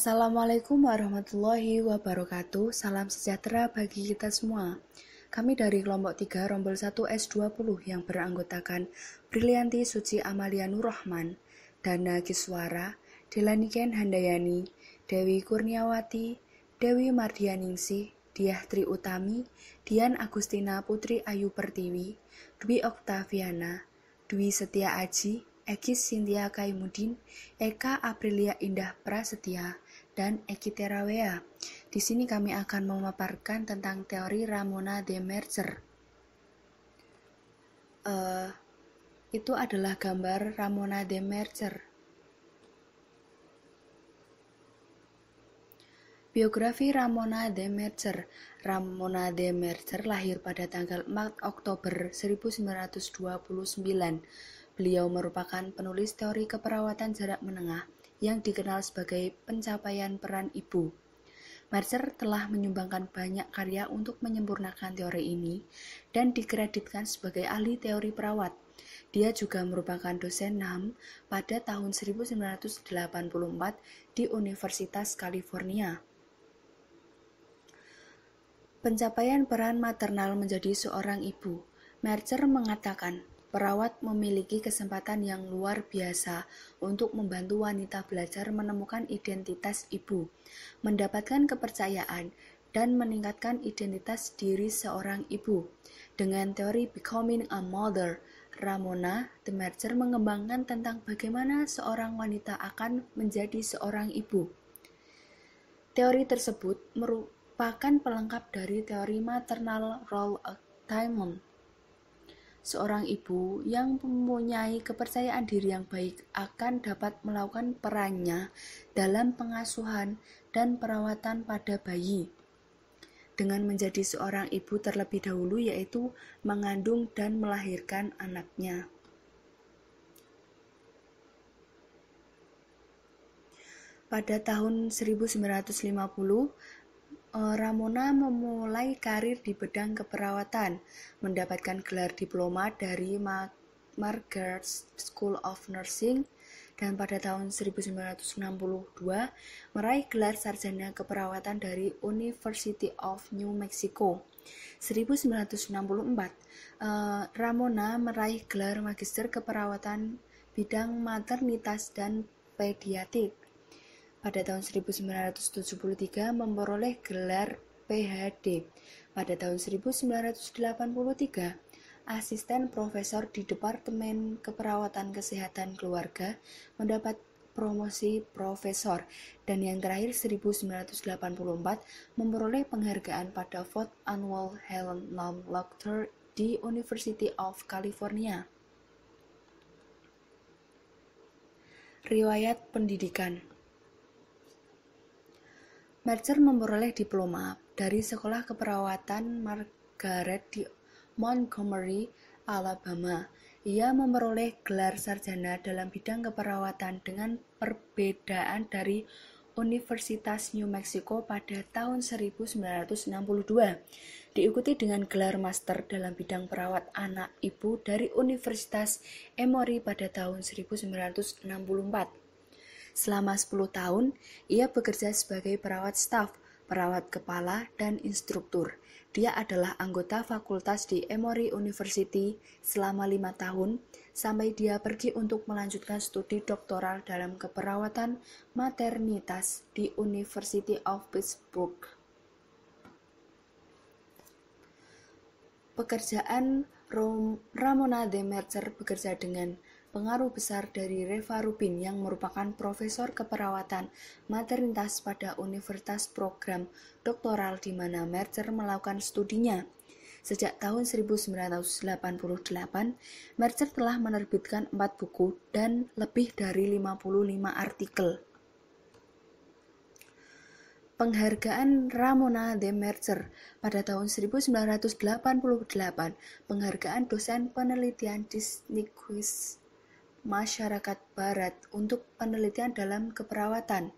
Assalamualaikum warahmatullahi wabarakatuh. Salam sejahtera bagi kita semua. Kami dari kelompok 3 rombol 1 S20 yang beranggotakan Brilianti Suci Amalia Nurrahman, Dana Kiswara, Delani Handayani, Dewi Kurniawati, Dewi Mardianingsih, Diah Tri Utami, Dian Agustina Putri Ayu Pertiwi, Dwi Oktaviana, Dwi Setia Aji, Egi Sintia Kaimudin, Eka Aprilia Indah Prasetya, dan Ekiterawea. Di sini kami akan memaparkan tentang teori Ramona de Merger. Uh, itu adalah gambar Ramona de Merger. Biografi Ramona de Mercer Ramona de Mercer lahir pada tanggal 4 Oktober 1929. Beliau merupakan penulis teori keperawatan jarak menengah yang dikenal sebagai pencapaian peran ibu. Mercer telah menyumbangkan banyak karya untuk menyempurnakan teori ini dan dikreditkan sebagai ahli teori perawat. Dia juga merupakan dosen NAM pada tahun 1984 di Universitas California. Pencapaian peran maternal menjadi seorang ibu. Mercer mengatakan, Perawat memiliki kesempatan yang luar biasa untuk membantu wanita belajar menemukan identitas ibu, mendapatkan kepercayaan, dan meningkatkan identitas diri seorang ibu. Dengan teori Becoming a Mother, Ramona Demerger mengembangkan tentang bagaimana seorang wanita akan menjadi seorang ibu. Teori tersebut merupakan pelengkap dari teori maternal role attainment. Seorang ibu yang mempunyai kepercayaan diri yang baik akan dapat melakukan perannya dalam pengasuhan dan perawatan pada bayi. Dengan menjadi seorang ibu terlebih dahulu, yaitu mengandung dan melahirkan anaknya. Pada tahun 1950, Eh, Ramona memulai karir di bidang keperawatan, mendapatkan gelar diploma dari Margaret School of Nursing dan pada tahun 1962 meraih gelar sarjana keperawatan dari University of New Mexico. 1964 eh, Ramona meraih gelar magister keperawatan bidang maternitas dan pediatrik pada tahun 1973 memperoleh gelar PhD. Pada tahun 1983 asisten profesor di Departemen Keperawatan Kesehatan Keluarga, mendapat promosi profesor, dan yang terakhir 1984 memperoleh penghargaan pada Fourth Annual Helen Lum Lecture di University of California. Riwayat pendidikan Mercer memperoleh diploma dari Sekolah Keperawatan Margaret di Montgomery, Alabama. Ia memperoleh gelar sarjana dalam bidang keperawatan dengan perbedaan dari Universitas New Mexico pada tahun 1962, diikuti dengan gelar master dalam bidang perawat anak ibu dari Universitas Emory pada tahun 1964. Selama 10 tahun, ia bekerja sebagai perawat staf, perawat kepala, dan instruktur. Dia adalah anggota fakultas di Emory University selama lima tahun, sampai dia pergi untuk melanjutkan studi doktoral dalam keperawatan maternitas di University of Pittsburgh. Pekerjaan Ramona de Mercer bekerja dengan pengaruh besar dari Reva Rubin yang merupakan profesor keperawatan maternitas pada Universitas Program Doktoral di mana Mercer melakukan studinya. Sejak tahun 1988, Mercer telah menerbitkan empat buku dan lebih dari 55 artikel penghargaan Ramona de Mercer pada tahun 1988, penghargaan dosen penelitian Disneyquist Masyarakat Barat untuk penelitian dalam keperawatan.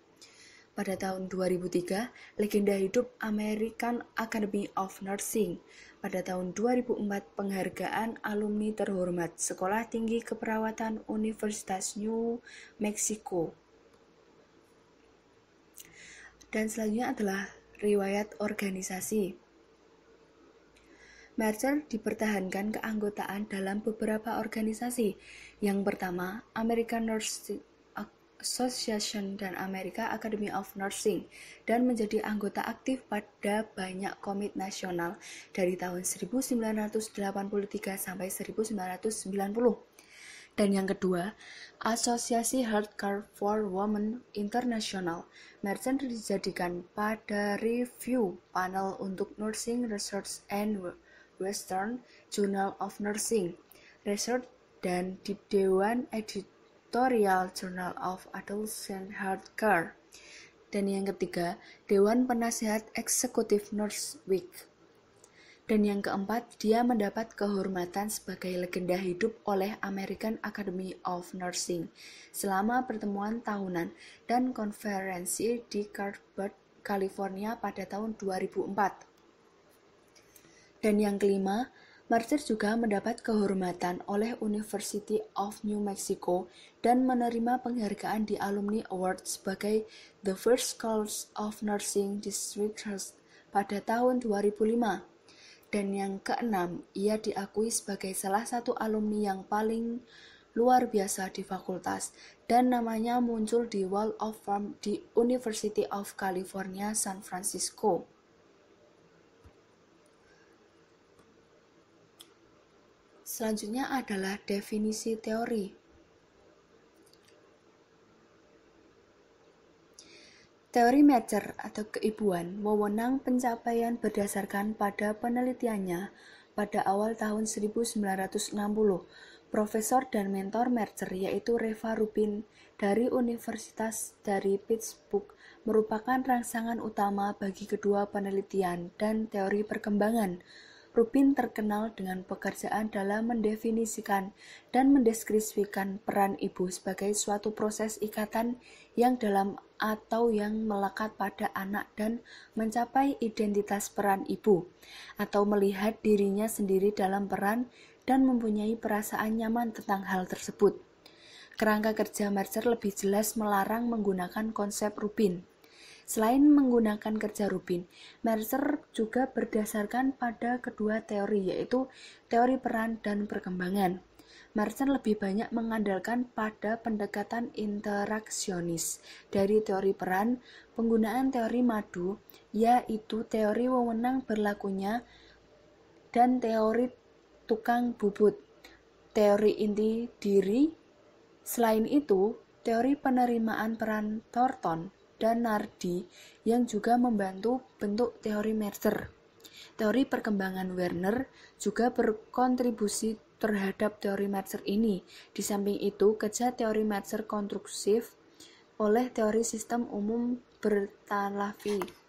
Pada tahun 2003, legenda hidup American Academy of Nursing. Pada tahun 2004, penghargaan alumni terhormat Sekolah Tinggi Keperawatan Universitas New Mexico. Dan selanjutnya adalah riwayat organisasi. Mercer dipertahankan keanggotaan dalam beberapa organisasi. Yang pertama, American Nurse Association dan America Academy of Nursing dan menjadi anggota aktif pada banyak komit nasional dari tahun 1983 sampai 1990. Dan yang kedua, Asosiasi Hardcore for Women International Merchant dijadikan pada review panel untuk Nursing Research and Western Journal of Nursing Research dan di Dewan Editorial Journal of Adolescent Care. Dan yang ketiga, Dewan Penasehat Eksekutif Nurse Week. Dan yang keempat, dia mendapat kehormatan sebagai legenda hidup oleh American Academy of Nursing selama pertemuan tahunan dan konferensi di Carlsbad, California pada tahun 2004. Dan yang kelima, Martyr juga mendapat kehormatan oleh University of New Mexico dan menerima penghargaan di Alumni Award sebagai The First College of Nursing District pada tahun 2005. Dan yang keenam, ia diakui sebagai salah satu alumni yang paling luar biasa di fakultas dan namanya muncul di Wall of Fame di University of California San Francisco. Selanjutnya adalah definisi teori. Teori Mercer atau keibuan mewenang pencapaian berdasarkan pada penelitiannya pada awal tahun 1960 profesor dan mentor Mercer yaitu Reva Rubin dari Universitas dari Pittsburgh merupakan rangsangan utama bagi kedua penelitian dan teori perkembangan Rubin terkenal dengan pekerjaan dalam mendefinisikan dan mendeskripsikan peran ibu sebagai suatu proses ikatan yang dalam atau yang melekat pada anak dan mencapai identitas peran ibu, atau melihat dirinya sendiri dalam peran dan mempunyai perasaan nyaman tentang hal tersebut. Kerangka kerja Mercer lebih jelas melarang menggunakan konsep Rubin Selain menggunakan kerja Rubin, Mercer juga berdasarkan pada kedua teori yaitu teori peran dan perkembangan. Mercer lebih banyak mengandalkan pada pendekatan interaksionis dari teori peran, penggunaan teori madu, yaitu teori wewenang berlakunya dan teori tukang bubut, teori inti diri. Selain itu, teori penerimaan peran Thornton dan Nardi yang juga membantu bentuk teori Mercer. Teori perkembangan Werner juga berkontribusi terhadap teori Mercer ini. Di samping itu, kerja teori Mercer konstruktif oleh teori sistem umum Bertalafi.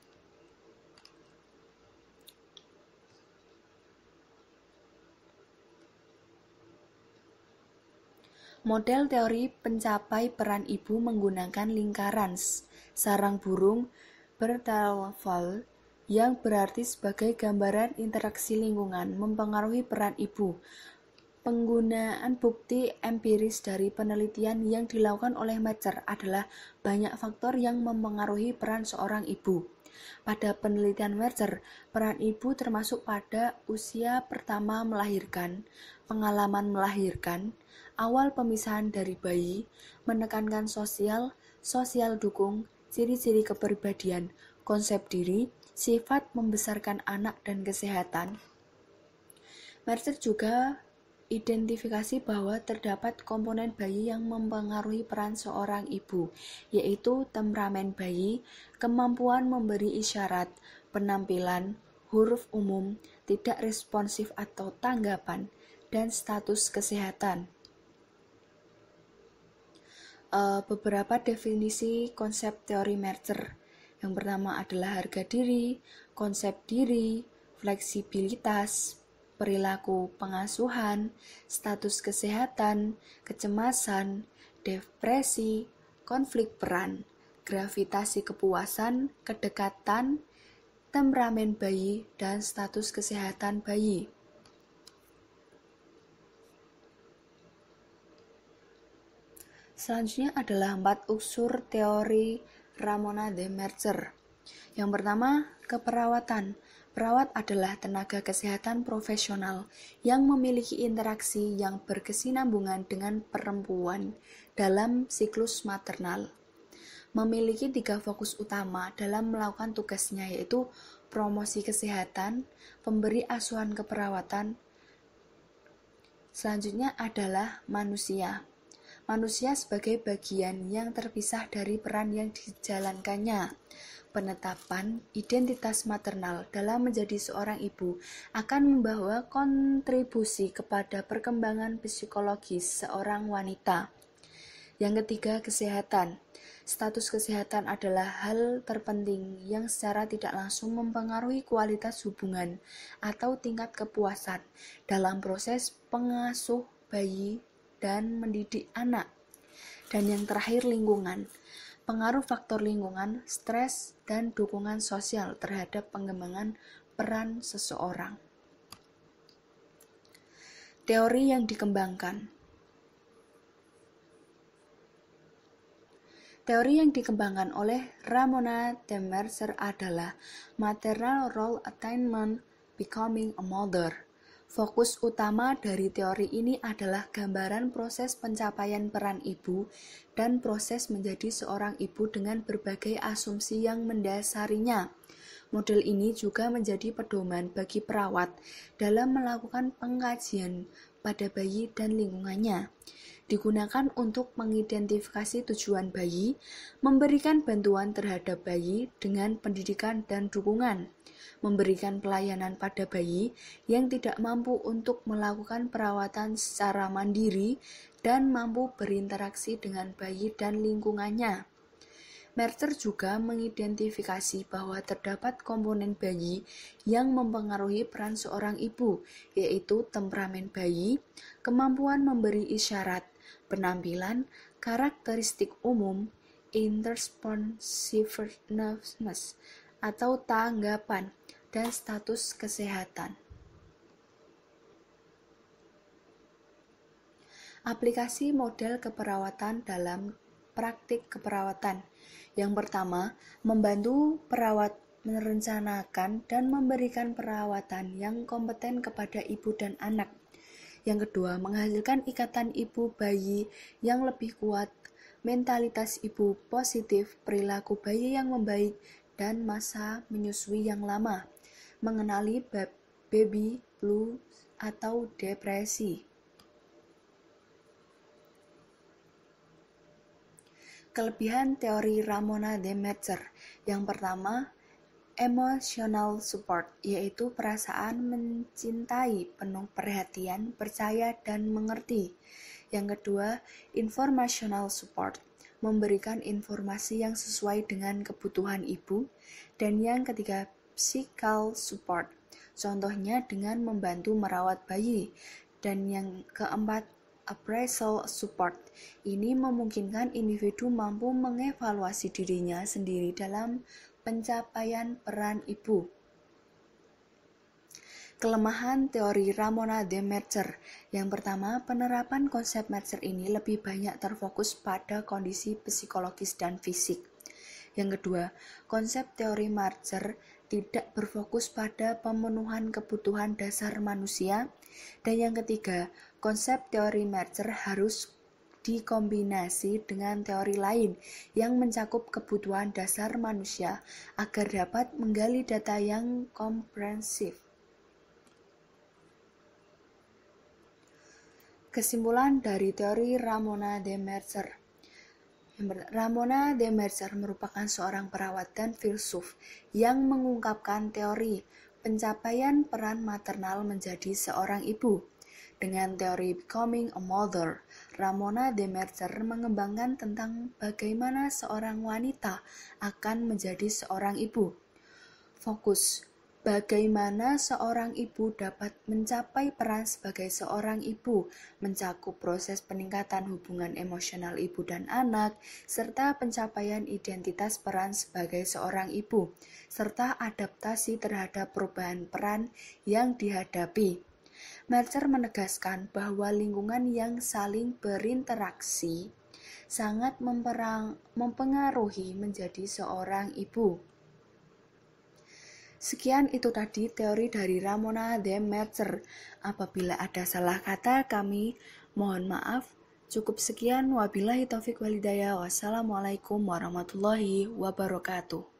Model teori pencapai peran ibu menggunakan lingkaran sarang burung bertalval yang berarti sebagai gambaran interaksi lingkungan mempengaruhi peran ibu. Penggunaan bukti empiris dari penelitian yang dilakukan oleh Mercer adalah banyak faktor yang mempengaruhi peran seorang ibu. Pada penelitian Mercer, peran ibu termasuk pada usia pertama melahirkan, pengalaman melahirkan, awal pemisahan dari bayi, menekankan sosial, sosial dukung, ciri-ciri kepribadian, konsep diri, sifat membesarkan anak dan kesehatan. Mercer juga identifikasi bahwa terdapat komponen bayi yang mempengaruhi peran seorang ibu, yaitu temperamen bayi, kemampuan memberi isyarat, penampilan, huruf umum, tidak responsif atau tanggapan, dan status kesehatan uh, beberapa definisi konsep teori merger. Yang pertama adalah harga diri, konsep diri, fleksibilitas, perilaku pengasuhan, status kesehatan, kecemasan, depresi, konflik peran, gravitasi kepuasan, kedekatan, temperamen bayi, dan status kesehatan bayi. Selanjutnya adalah empat unsur teori Ramona de Mercer. Yang pertama, keperawatan. Perawat adalah tenaga kesehatan profesional yang memiliki interaksi yang berkesinambungan dengan perempuan dalam siklus maternal. Memiliki tiga fokus utama dalam melakukan tugasnya yaitu promosi kesehatan, pemberi asuhan keperawatan. Selanjutnya adalah manusia manusia sebagai bagian yang terpisah dari peran yang dijalankannya. Penetapan identitas maternal dalam menjadi seorang ibu akan membawa kontribusi kepada perkembangan psikologis seorang wanita. Yang ketiga, kesehatan. Status kesehatan adalah hal terpenting yang secara tidak langsung mempengaruhi kualitas hubungan atau tingkat kepuasan dalam proses pengasuh bayi dan mendidik anak. Dan yang terakhir lingkungan. Pengaruh faktor lingkungan, stres, dan dukungan sosial terhadap pengembangan peran seseorang. Teori yang dikembangkan Teori yang dikembangkan oleh Ramona Demerser adalah Maternal Role Attainment Becoming a Mother Fokus utama dari teori ini adalah gambaran proses pencapaian peran ibu dan proses menjadi seorang ibu dengan berbagai asumsi yang mendasarinya. Model ini juga menjadi pedoman bagi perawat dalam melakukan pengkajian pada bayi dan lingkungannya. Digunakan untuk mengidentifikasi tujuan bayi, memberikan bantuan terhadap bayi dengan pendidikan dan dukungan memberikan pelayanan pada bayi yang tidak mampu untuk melakukan perawatan secara mandiri dan mampu berinteraksi dengan bayi dan lingkungannya. Merter juga mengidentifikasi bahwa terdapat komponen bayi yang mempengaruhi peran seorang ibu, yaitu temperamen bayi, kemampuan memberi isyarat, penampilan, karakteristik umum, interresponsiveness, atau tanggapan dan status kesehatan. Aplikasi model keperawatan dalam praktik keperawatan. Yang pertama, membantu perawat merencanakan dan memberikan perawatan yang kompeten kepada ibu dan anak. Yang kedua, menghasilkan ikatan ibu bayi yang lebih kuat, mentalitas ibu positif, perilaku bayi yang membaik, dan masa menyusui yang lama, mengenali baby blues atau depresi. Kelebihan teori Ramona de yang pertama, emotional support, yaitu perasaan mencintai, penuh perhatian, percaya, dan mengerti. Yang kedua, informational support, memberikan informasi yang sesuai dengan kebutuhan ibu, dan yang ketiga, psikal support. Contohnya dengan membantu merawat bayi, dan yang keempat, appraisal support. Ini memungkinkan individu mampu mengevaluasi dirinya sendiri dalam pencapaian peran ibu. Kelemahan teori Ramona de Mercer. Yang pertama, penerapan konsep Mercer ini lebih banyak terfokus pada kondisi psikologis dan fisik. Yang kedua, konsep teori Mercer tidak berfokus pada pemenuhan kebutuhan dasar manusia. Dan yang ketiga, konsep teori Mercer harus dikombinasi dengan teori lain yang mencakup kebutuhan dasar manusia agar dapat menggali data yang komprehensif. Kesimpulan dari teori Ramona de Mercer. Ramona de Mercer merupakan seorang perawat dan filsuf yang mengungkapkan teori pencapaian peran maternal menjadi seorang ibu. Dengan teori Becoming a Mother, Ramona de Mercer mengembangkan tentang bagaimana seorang wanita akan menjadi seorang ibu. Fokus Bagaimana seorang ibu dapat mencapai peran sebagai seorang ibu, mencakup proses peningkatan hubungan emosional ibu dan anak, serta pencapaian identitas peran sebagai seorang ibu, serta adaptasi terhadap perubahan peran yang dihadapi. Mercer menegaskan bahwa lingkungan yang saling berinteraksi sangat mempengaruhi menjadi seorang ibu. Sekian itu tadi teori dari Ramona de Mercer. Apabila ada salah kata kami mohon maaf. Cukup sekian wabillahi taufik walidaya. Wassalamualaikum warahmatullahi wabarakatuh.